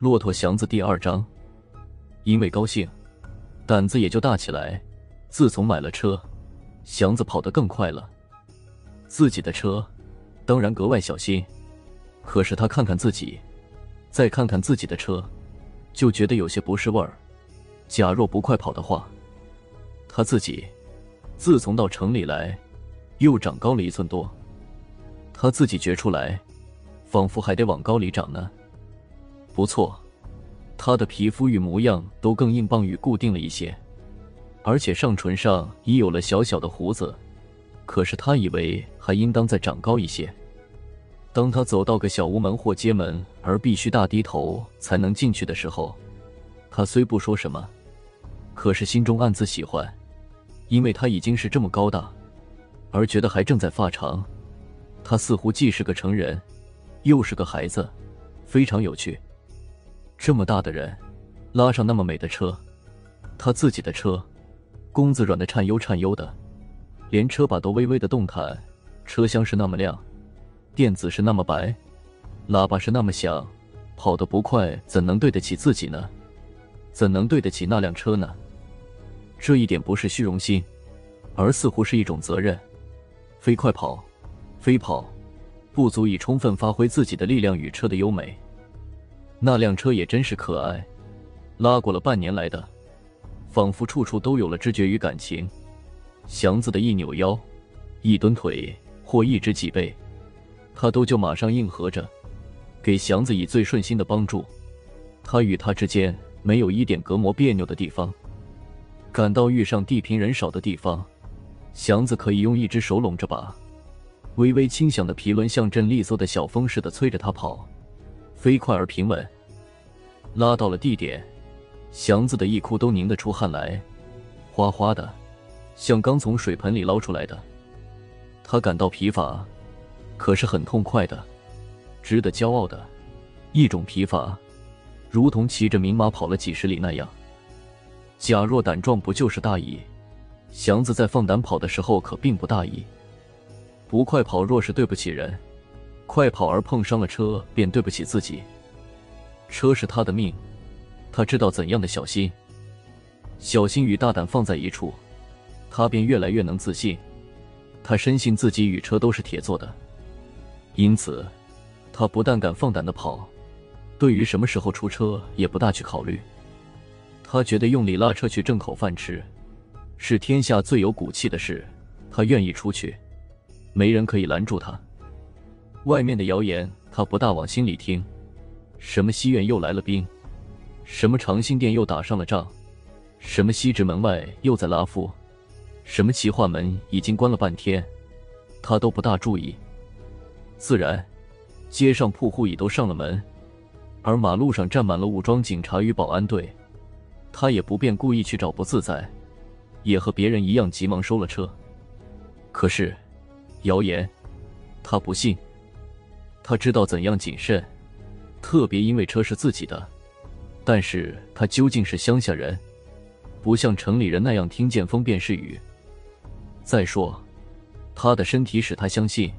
《骆驼祥子》第二章，因为高兴，胆子也就大起来。自从买了车，祥子跑得更快了。自己的车，当然格外小心。可是他看看自己，再看看自己的车，就觉得有些不是味儿。假若不快跑的话，他自己，自从到城里来，又长高了一寸多。他自己觉出来，仿佛还得往高里长呢。不错，他的皮肤与模样都更硬棒与固定了一些，而且上唇上已有了小小的胡子。可是他以为还应当再长高一些。当他走到个小屋门或街门而必须大低头才能进去的时候，他虽不说什么，可是心中暗自喜欢，因为他已经是这么高大，而觉得还正在发长。他似乎既是个成人，又是个孩子，非常有趣。这么大的人，拉上那么美的车，他自己的车，弓子软的颤悠颤悠的，连车把都微微的动弹。车厢是那么亮，垫子是那么白，喇叭是那么响。跑得不快，怎能对得起自己呢？怎能对得起那辆车呢？这一点不是虚荣心，而似乎是一种责任。飞快跑，飞跑，不足以充分发挥自己的力量与车的优美。那辆车也真是可爱，拉过了半年来的，仿佛处处都有了知觉与感情。祥子的一扭腰、一蹲腿或一直脊背，它都就马上应和着，给祥子以最顺心的帮助。他与它之间没有一点隔膜别扭的地方。感到遇上地平人少的地方，祥子可以用一只手拢着把，微微轻响的皮轮像阵利索的小风似的催着他跑。飞快而平稳，拉到了地点，祥子的一哭都拧得出汗来，哗哗的，像刚从水盆里捞出来的。他感到疲乏，可是很痛快的，值得骄傲的一种疲乏，如同骑着明马跑了几十里那样。假若胆壮，不就是大意？祥子在放胆跑的时候，可并不大意。不快跑，若是对不起人。快跑而碰伤了车，便对不起自己。车是他的命，他知道怎样的小心。小心与大胆放在一处，他便越来越能自信。他深信自己与车都是铁做的，因此他不但敢放胆的跑，对于什么时候出车也不大去考虑。他觉得用力拉车去挣口饭吃，是天下最有骨气的事。他愿意出去，没人可以拦住他。外面的谣言，他不大往心里听。什么西苑又来了兵，什么长兴殿又打上了仗，什么西直门外又在拉夫，什么奇化门已经关了半天，他都不大注意。自然，街上铺户已都上了门，而马路上站满了武装警察与保安队，他也不便故意去找不自在，也和别人一样急忙收了车。可是，谣言，他不信。他知道怎样谨慎，特别因为车是自己的。但是他究竟是乡下人，不像城里人那样听见风便是雨。再说，他的身体使他相信，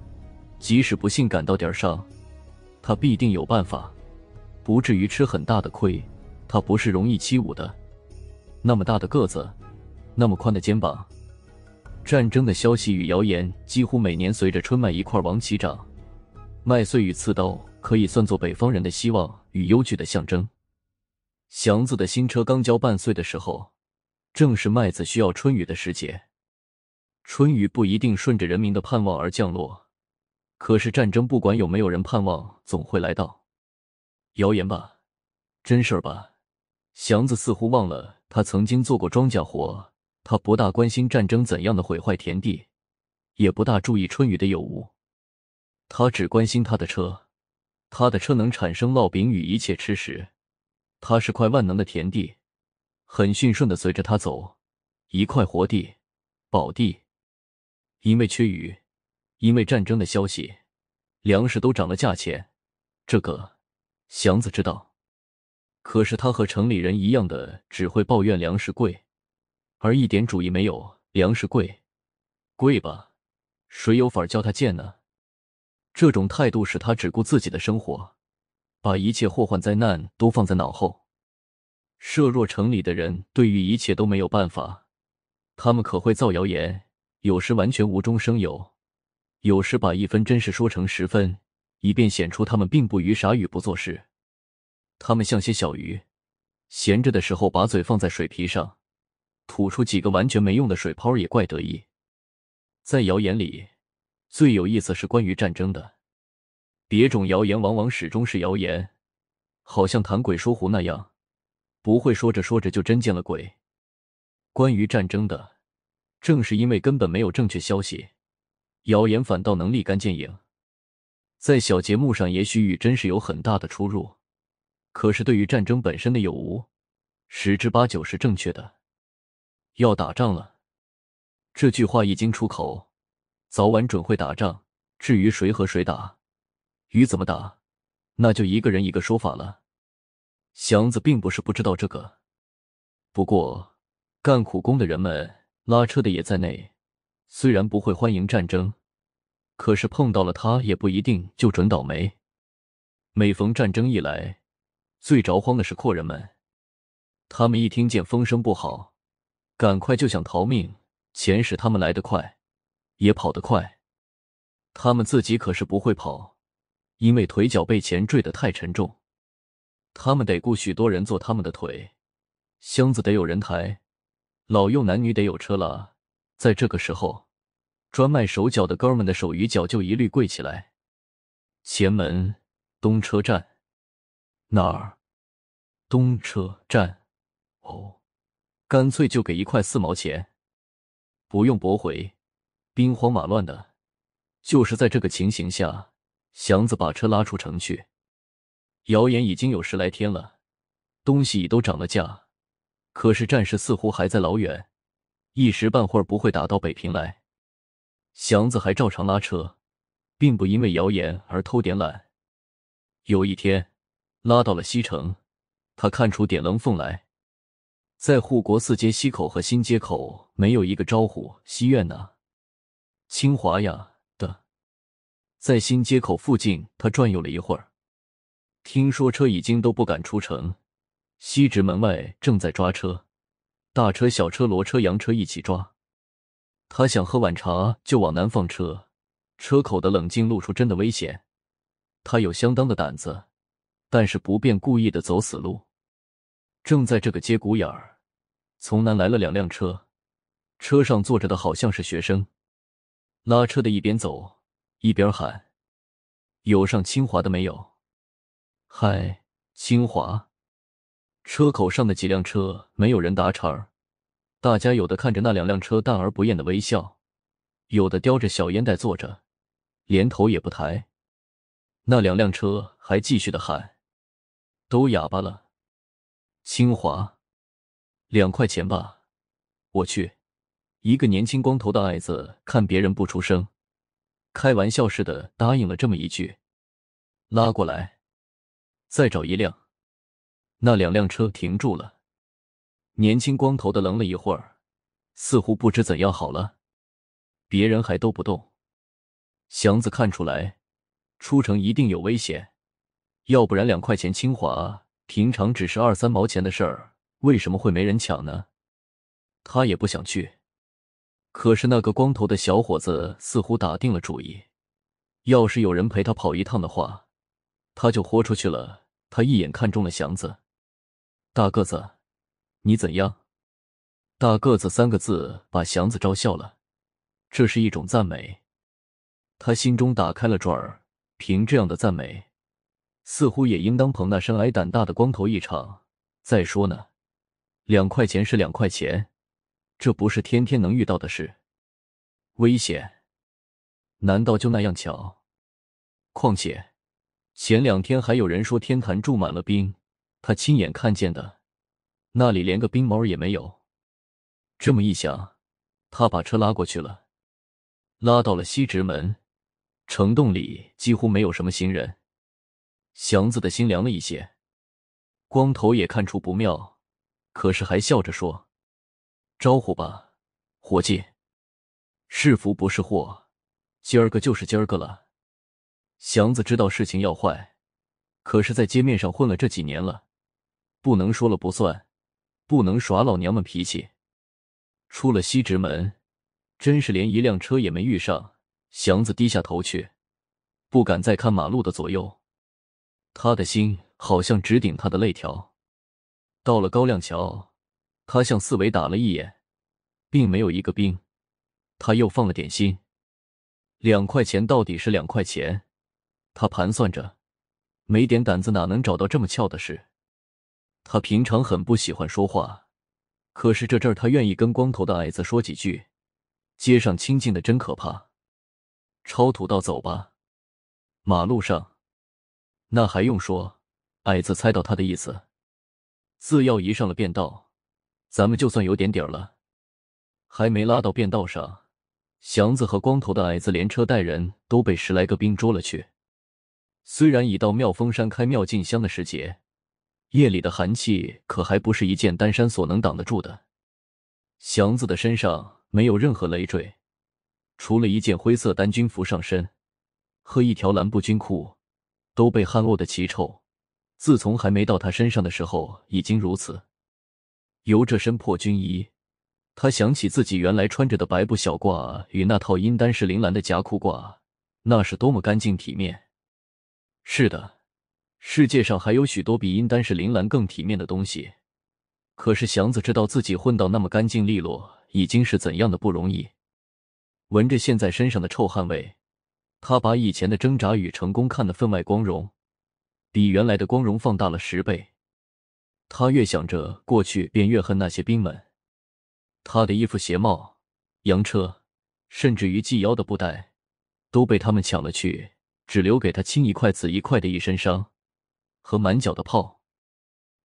即使不幸感到点儿伤，他必定有办法，不至于吃很大的亏。他不是容易欺侮的，那么大的个子，那么宽的肩膀。战争的消息与谣言几乎每年随着春麦一块往起长。麦穗与刺刀可以算作北方人的希望与忧惧的象征。祥子的新车刚交半岁的时候，正是麦子需要春雨的时节。春雨不一定顺着人民的盼望而降落，可是战争不管有没有人盼望，总会来到。谣言吧，真事儿吧？祥子似乎忘了他曾经做过庄稼活，他不大关心战争怎样的毁坏田地，也不大注意春雨的有无。他只关心他的车，他的车能产生烙饼与一切吃食。他是块万能的田地，很驯顺的随着他走。一块活地，宝地。因为缺雨，因为战争的消息，粮食都涨了价钱。这个，祥子知道。可是他和城里人一样的，只会抱怨粮食贵，而一点主意没有。粮食贵，贵吧，谁有法儿他贱呢？这种态度使他只顾自己的生活，把一切祸患灾难都放在脑后。设若城里的人对于一切都没有办法，他们可会造谣言，有时完全无中生有，有时把一分真事说成十分，以便显出他们并不愚傻与不做事。他们像些小鱼，闲着的时候把嘴放在水皮上，吐出几个完全没用的水泡，也怪得意。在谣言里。最有意思是关于战争的，别种谣言往往始终是谣言，好像谈鬼说狐那样，不会说着说着就真见了鬼。关于战争的，正是因为根本没有正确消息，谣言反倒能立竿见影。在小节目上，也许与真实有很大的出入，可是对于战争本身的有无，十之八九是正确的。要打仗了，这句话一经出口。早晚准会打仗，至于谁和谁打，与怎么打，那就一个人一个说法了。祥子并不是不知道这个，不过干苦工的人们，拉车的也在内，虽然不会欢迎战争，可是碰到了他也不一定就准倒霉。每逢战争一来，最着慌的是阔人们，他们一听见风声不好，赶快就想逃命，钱使他们来得快。也跑得快，他们自己可是不会跑，因为腿脚被钱坠得太沉重，他们得雇许多人做他们的腿，箱子得有人抬，老幼男女得有车拉。在这个时候，专卖手脚的哥们的手与脚就一律跪起来。前门东车站哪儿？东车站哦，干脆就给一块四毛钱，不用驳回。兵荒马乱的，就是在这个情形下，祥子把车拉出城去。谣言已经有十来天了，东西都涨了价，可是战事似乎还在老远，一时半会儿不会打到北平来。祥子还照常拉车，并不因为谣言而偷点懒。有一天，拉到了西城，他看出点棱缝来，在护国寺街西口和新街口没有一个招呼西苑呢。清华呀的，在新街口附近，他转悠了一会儿。听说车已经都不敢出城，西直门外正在抓车，大车、小车、骡车、洋车一起抓。他想喝碗茶，就往南放车。车口的冷静露出真的危险。他有相当的胆子，但是不便故意的走死路。正在这个节骨眼儿，从南来了两辆车，车上坐着的好像是学生。拉车的一边走一边喊：“有上清华的没有？”“嗨，清华！”车口上的几辆车没有人搭茬儿。大家有的看着那两辆车淡而不厌的微笑，有的叼着小烟袋坐着，连头也不抬。那两辆车还继续的喊：“都哑巴了！”“清华，两块钱吧。”“我去。”一个年轻光头的矮子看别人不出声，开玩笑似的答应了这么一句：“拉过来，再找一辆。”那两辆车停住了。年轻光头的愣了一会儿，似乎不知怎样好了。别人还都不动。祥子看出来，出城一定有危险，要不然两块钱清华，平常只是二三毛钱的事儿，为什么会没人抢呢？他也不想去。可是那个光头的小伙子似乎打定了主意，要是有人陪他跑一趟的话，他就豁出去了。他一眼看中了祥子，大个子，你怎样？大个子三个字把祥子招笑了，这是一种赞美。他心中打开了转儿，凭这样的赞美，似乎也应当捧那身矮胆大的光头一场。再说呢，两块钱是两块钱。这不是天天能遇到的事，危险！难道就那样巧？况且前两天还有人说天坛住满了冰，他亲眼看见的，那里连个冰毛也没有。这么一想，他把车拉过去了，拉到了西直门城洞里，几乎没有什么行人。祥子的心凉了一些，光头也看出不妙，可是还笑着说。招呼吧，伙计，是福不是祸，今儿个就是今儿个了。祥子知道事情要坏，可是，在街面上混了这几年了，不能说了不算，不能耍老娘们脾气。出了西直门，真是连一辆车也没遇上。祥子低下头去，不敢再看马路的左右，他的心好像直顶他的肋条。到了高粱桥。他向四维打了一眼，并没有一个兵，他又放了点心。两块钱到底是两块钱，他盘算着，没点胆子哪能找到这么俏的事。他平常很不喜欢说话，可是这阵儿他愿意跟光头的矮子说几句。街上清静的真可怕，超土道走吧。马路上，那还用说？矮子猜到他的意思，自要一上了便道。咱们就算有点底儿了，还没拉到便道上，祥子和光头的矮子连车带人都被十来个兵捉了去。虽然已到妙峰山开庙进香的时节，夜里的寒气可还不是一件单衫所能挡得住的。祥子的身上没有任何累赘，除了一件灰色单军服上身和一条蓝布军裤，都被汗落得奇臭。自从还没到他身上的时候，已经如此。由这身破军衣，他想起自己原来穿着的白布小褂与那套阴丹士林兰的夹裤褂，那是多么干净体面。是的，世界上还有许多比阴丹士林兰更体面的东西。可是祥子知道自己混到那么干净利落，已经是怎样的不容易。闻着现在身上的臭汗味，他把以前的挣扎与成功看得分外光荣，比原来的光荣放大了十倍。他越想着过去，便越恨那些兵们。他的衣服、鞋帽、洋车，甚至于系腰的布袋，都被他们抢了去，只留给他青一块紫一块的一身伤和满脚的泡。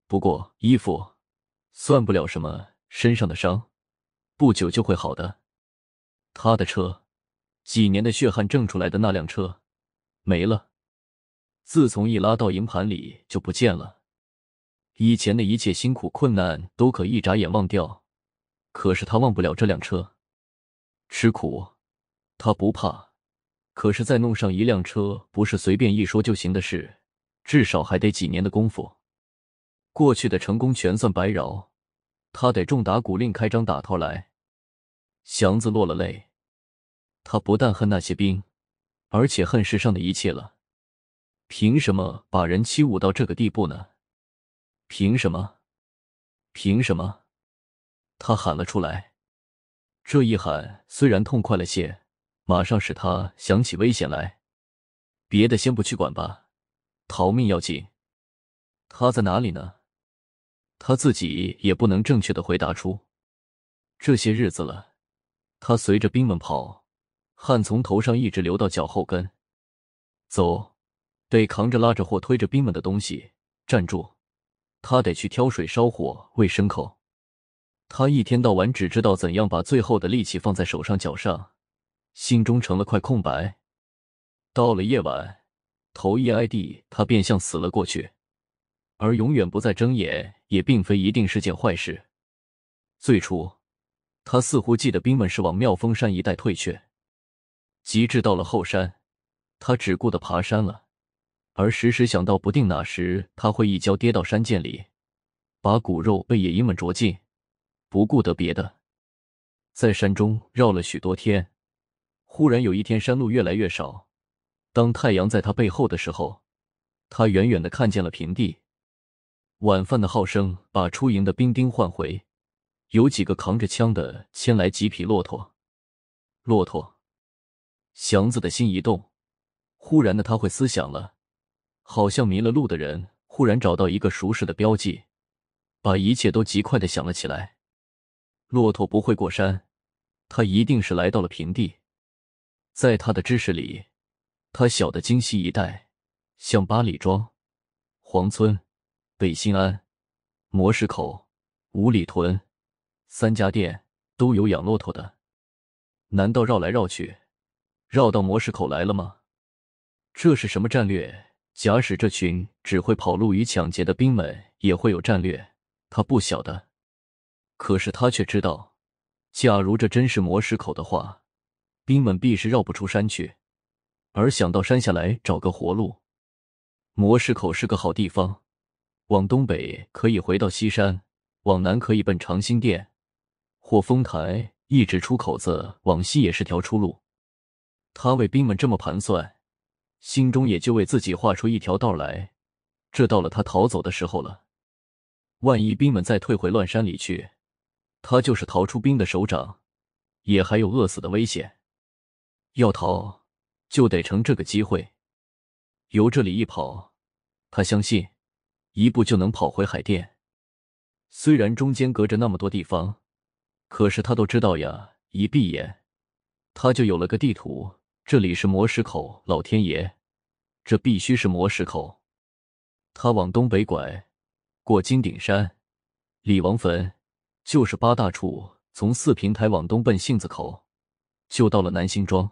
不过，衣服算不了什么，身上的伤不久就会好的。他的车，几年的血汗挣出来的那辆车，没了。自从一拉到营盘里，就不见了。以前的一切辛苦困难都可一眨眼忘掉，可是他忘不了这辆车。吃苦他不怕，可是再弄上一辆车不是随便一说就行的事，至少还得几年的功夫。过去的成功全算白饶，他得重打鼓另开张打头来。祥子落了泪，他不但恨那些兵，而且恨世上的一切了。凭什么把人欺侮到这个地步呢？凭什么？凭什么？他喊了出来。这一喊虽然痛快了些，马上使他想起危险来。别的先不去管吧，逃命要紧。他在哪里呢？他自己也不能正确的回答出。这些日子了，他随着兵们跑，汗从头上一直流到脚后跟。走，得扛着拉着或推着兵们的东西。站住！他得去挑水、烧火、喂牲口，他一天到晚只知道怎样把最后的力气放在手上脚上，心中成了块空白。到了夜晚，头一挨地，他便像死了过去，而永远不再睁眼，也并非一定是件坏事。最初，他似乎记得兵们是往妙峰山一带退却，及至到了后山，他只顾得爬山了。而时时想到，不定哪时他会一跤跌到山涧里，把骨肉被野鹰们啄尽，不顾得别的。在山中绕了许多天，忽然有一天山路越来越少。当太阳在他背后的时候，他远远的看见了平地。晚饭的号声把出营的兵丁唤回，有几个扛着枪的牵来几匹骆驼。骆驼，祥子的心一动，忽然的他会思想了。好像迷了路的人忽然找到一个熟识的标记，把一切都极快的想了起来。骆驼不会过山，他一定是来到了平地。在他的知识里，他晓得京西一带像八里庄、黄村、北新安、磨石口、五里屯、三家店都有养骆驼的。难道绕来绕去，绕到磨石口来了吗？这是什么战略？假使这群只会跑路与抢劫的兵们也会有战略，他不晓得，可是他却知道，假如这真是魔石口的话，兵们必是绕不出山去，而想到山下来找个活路，魔石口是个好地方，往东北可以回到西山，往南可以奔长辛店或丰台，一直出口子往西也是条出路。他为兵们这么盘算。心中也就为自己画出一条道来，这到了他逃走的时候了。万一兵们再退回乱山里去，他就是逃出兵的手掌，也还有饿死的危险。要逃，就得乘这个机会，由这里一跑，他相信一步就能跑回海淀。虽然中间隔着那么多地方，可是他都知道呀，一闭眼，他就有了个地图。这里是磨石口，老天爷，这必须是磨石口。他往东北拐，过金顶山、李王坟，就是八大处。从四平台往东奔杏子口，就到了南辛庄。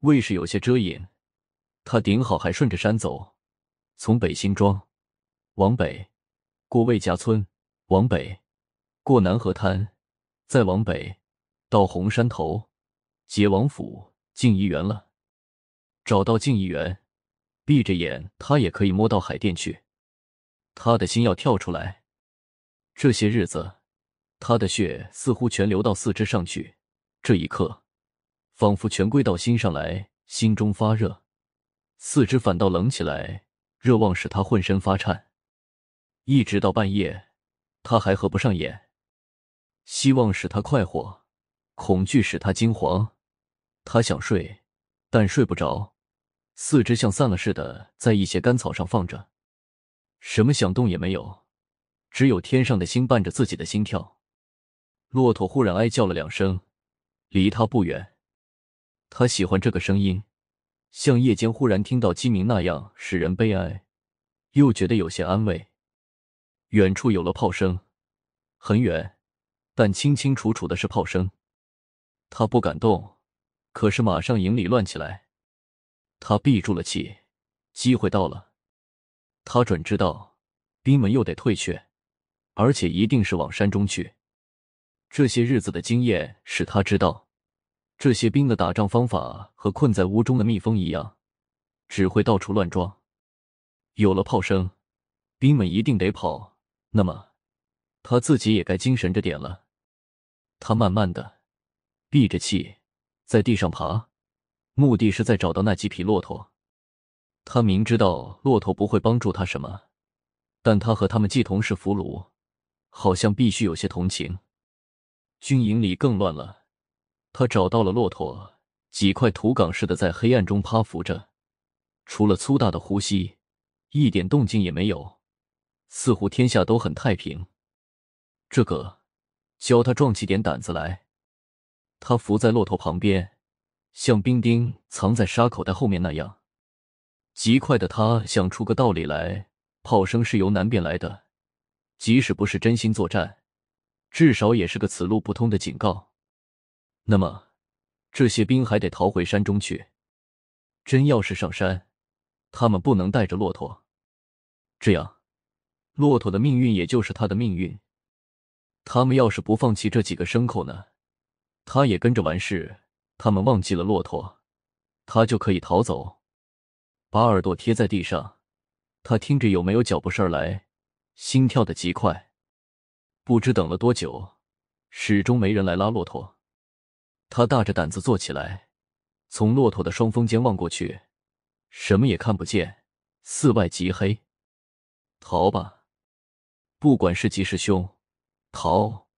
卫士有些遮掩，他顶好还顺着山走，从北辛庄往北，过魏家村，往北，过南河滩，再往北，到红山头、杰王府。静一园了，找到静怡园，闭着眼他也可以摸到海淀去。他的心要跳出来，这些日子他的血似乎全流到四肢上去，这一刻仿佛全归到心上来，心中发热，四肢反倒冷起来。热望使他浑身发颤，一直到半夜他还合不上眼。希望使他快活，恐惧使他惊惶。他想睡，但睡不着，四肢像散了似的，在一些干草上放着，什么响动也没有，只有天上的星伴着自己的心跳。骆驼忽然哀叫了两声，离他不远。他喜欢这个声音，像夜间忽然听到鸡鸣那样，使人悲哀，又觉得有些安慰。远处有了炮声，很远，但清清楚楚的是炮声。他不敢动。可是马上营里乱起来，他闭住了气，机会到了，他准知道兵们又得退却，而且一定是往山中去。这些日子的经验使他知道，这些兵的打仗方法和困在屋中的蜜蜂一样，只会到处乱撞。有了炮声，兵们一定得跑，那么他自己也该精神着点了。他慢慢的闭着气。在地上爬，目的是在找到那几匹骆驼。他明知道骆驼不会帮助他什么，但他和他们既同是俘虏，好像必须有些同情。军营里更乱了。他找到了骆驼，几块土岗似的在黑暗中趴伏着，除了粗大的呼吸，一点动静也没有，似乎天下都很太平。这个教他壮起点胆子来。他伏在骆驼旁边，像冰丁藏在沙口袋后面那样，极快的他想出个道理来：炮声是由南边来的，即使不是真心作战，至少也是个此路不通的警告。那么，这些兵还得逃回山中去。真要是上山，他们不能带着骆驼，这样，骆驼的命运也就是他的命运。他们要是不放弃这几个牲口呢？他也跟着完事，他们忘记了骆驼，他就可以逃走。把耳朵贴在地上，他听着有没有脚步声来，心跳的极快。不知等了多久，始终没人来拉骆驼。他大着胆子坐起来，从骆驼的双峰间望过去，什么也看不见，四外极黑。逃吧，不管是吉是凶，逃。